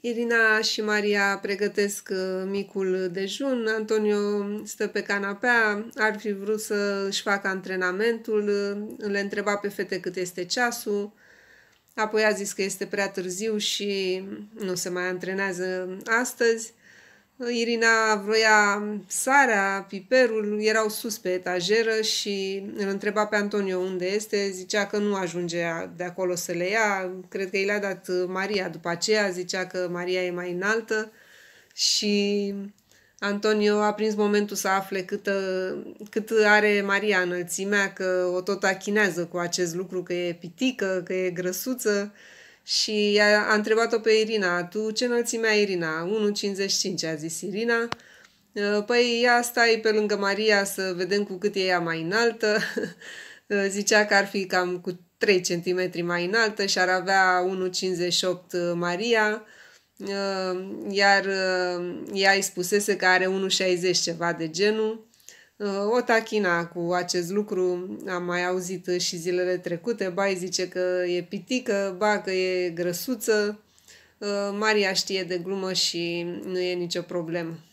Irina și Maria pregătesc uh, micul dejun, Antonio stă pe canapea, ar fi vrut să își facă antrenamentul, uh, le întreba pe fete cât este ceasul, apoi a zis că este prea târziu și nu se mai antrenează astăzi. Irina vroia sarea, piperul, erau sus pe etajeră și îl întreba pe Antonio unde este, zicea că nu ajunge de acolo să le ia, cred că i le-a dat Maria după aceea, zicea că Maria e mai înaltă și Antonio a prins momentul să afle cât, cât are Maria înălțimea, că o tot achinează cu acest lucru, că e pitică, că e grăsuță, uh, și a, a întrebat-o pe Irina, tu ce înălțime ai, Irina? 1,55, a zis Irina. Ă, păi ia stai pe lângă Maria să vedem cu cât e ea mai înaltă. Ă, zicea că ar fi cam cu 3 cm mai înaltă și ar avea 1,58 ă, Maria, iar ea îi spusese că are 1,60 ceva de genul Uh, o tachina cu acest lucru, am mai auzit și zilele trecute, bai zice că e pitică, ba că e grăsuță, uh, Maria știe de glumă și nu e nicio problemă.